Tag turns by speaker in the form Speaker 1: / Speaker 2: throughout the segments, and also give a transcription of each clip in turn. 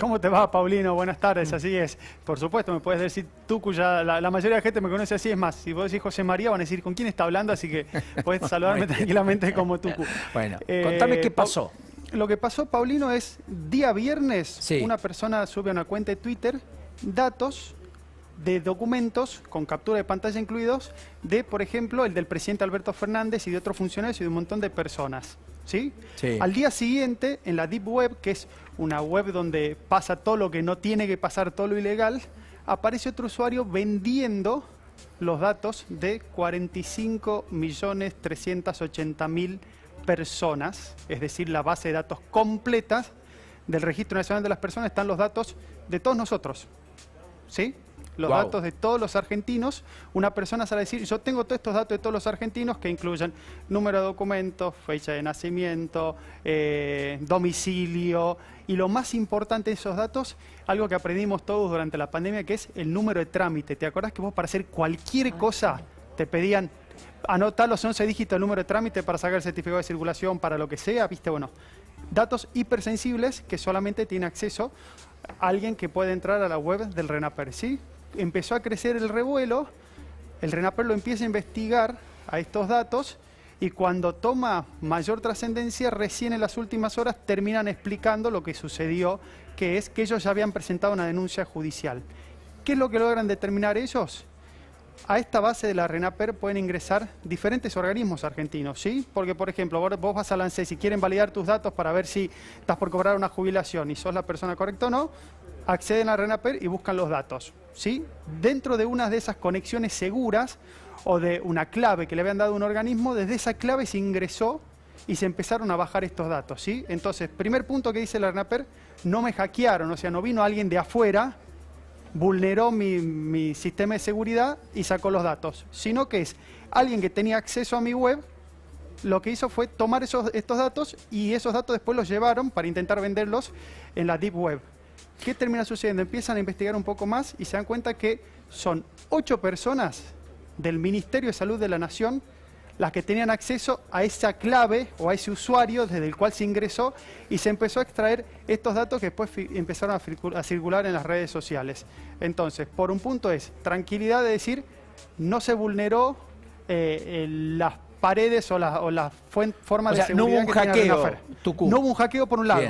Speaker 1: ¿Cómo te va, Paulino? Buenas tardes, mm. así es. Por supuesto, me puedes decir tú, cuya la, mayoría de la gente me conoce así, es más, si vos decís José María, van a decir, ¿con quién está hablando? Así que puedes saludarme tranquilamente como tú. Bueno, eh, contame qué pasó. Lo que pasó, Paulino, es día viernes, una persona sube a una cuenta de Twitter datos de documentos con captura de pantalla incluidos de, por ejemplo, el del presidente Alberto Fernández y de otros funcionarios y de un montón de personas. ¿Sí? Al día siguiente, en la Deep Web, que es una web donde pasa todo lo que no tiene que pasar, todo lo ilegal, aparece otro usuario vendiendo los datos de 45.380.000 personas, es decir, la base de datos completas del Registro Nacional de las Personas, están los datos de todos nosotros. ¿Sí? los datos de todos los argentinos. Una persona sale a decir, yo tengo todos estos datos de todos los argentinos que incluyen número de documentos, fecha de nacimiento, eh, domicilio y lo más importante de esos datos, algo que aprendimos todos durante la pandemia, que es el número de trámite. ¿Te acordás que vos para hacer cualquier ah, cosa te pedían anotar los 11 dígitos del número de trámite para sacar el certificado de circulación, para lo que sea, viste, bueno, datos hipersensibles que solamente tiene acceso alguien que puede entrar a la web del RENAPER, ¿sí? empezó a crecer el revuelo, el RENAPER lo empieza a investigar a estos datos y cuando toma mayor trascendencia, recién en las últimas horas terminan explicando lo que sucedió, que es que ellos ya habían presentado una denuncia judicial. ¿Qué es lo que logran determinar ellos? A esta base de la RENAPER pueden ingresar diferentes organismos argentinos, ¿sí? Porque, por ejemplo, vos vas al ANSES y quieren validar tus datos para ver si estás por cobrar una jubilación y sos la persona correcta o no, acceden a RENAPER y buscan los datos. ¿sí? Dentro de una de esas conexiones seguras o de una clave que le habían dado un organismo, desde esa clave se ingresó y se empezaron a bajar estos datos. ¿sí? Entonces, primer punto que dice la RENAPER, no me hackearon, o sea, no vino alguien de afuera, vulneró mi, sistema de seguridad y sacó los datos, sino que es alguien que tenía acceso a mi web, lo que hizo fue tomar esos, estos datos y esos datos después los llevaron para intentar venderlos en la Deep Web. ¿Qué termina sucediendo? Empiezan a investigar un poco más y se dan cuenta que son ocho personas del Ministerio de Salud de la Nación las que tenían acceso a esa clave o a ese usuario desde el cual se ingresó y se empezó a extraer estos datos que después empezaron a, circular en las redes sociales. Entonces, por un punto es tranquilidad de decir, no se vulneró eh, las paredes o, o las formas de No hubo un hackeo. No hubo un hackeo por un lado.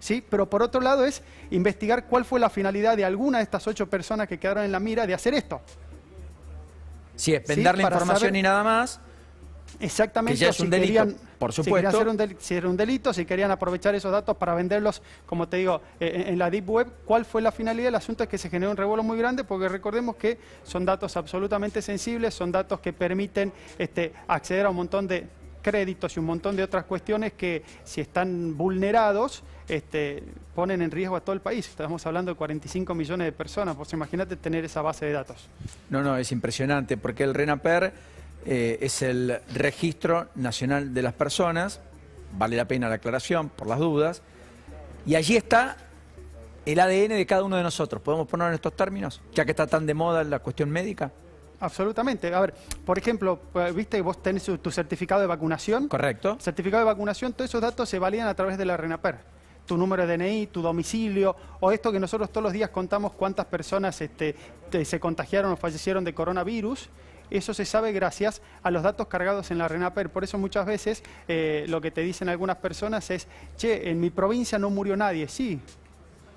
Speaker 1: ¿sí? Pero por otro lado es investigar cuál fue la finalidad de alguna de estas ocho personas que quedaron en la mira de hacer esto. Sí, es vender la información y nada más. Exactamente, si por supuesto. Si, era un delito, si querían aprovechar esos datos para venderlos, como te digo, eh, eh, en, la Deep Web, ¿cuál fue la finalidad? El asunto es que se generó un revuelo muy grande porque recordemos que son datos absolutamente sensibles, son datos que permiten este, acceder a un montón de, créditos y un montón de otras cuestiones que si están vulnerados este, ponen en riesgo a todo el país. Estamos hablando de 45 millones de personas, pues imagínate tener esa base de datos. No, no, es impresionante porque el RENAPER eh, es el Registro Nacional de las Personas, vale la pena la aclaración por las dudas, y allí está el ADN de cada uno de nosotros. ¿Podemos ponerlo en estos términos? Ya que está tan de moda la cuestión médica. Absolutamente. A ver, por ejemplo, eh, viste que vos tenés tu certificado de vacunación. Correcto. Certificado de vacunación, todos esos datos se validan a través de la RENAPER tu número de DNI, tu domicilio, o esto que nosotros todos los días contamos cuántas personas este, se contagiaron o fallecieron de coronavirus. Eso se sabe gracias a los datos cargados en la RENAPER. Por eso muchas veces eh, lo que te dicen algunas personas es, che, en mi provincia no murió nadie. Sí,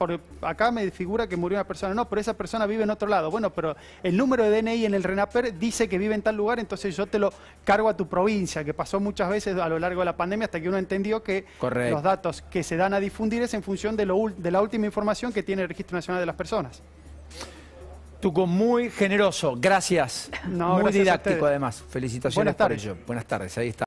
Speaker 1: por, acá me figura que murió una persona. No, pero esa persona vive en otro lado. Bueno, pero el número de DNI en el RENAPER dice que vive en tal lugar, entonces yo te lo cargo a tu provincia, que pasó muchas veces a lo largo de la pandemia hasta que uno entendió que los datos que se dan a difundir es en función de, de la última información que tiene el Registro Nacional de las Personas. Tuco, muy generoso. Gracias. muy didáctico, además. Felicitaciones Buenas ello. Buenas tardes. Ahí está.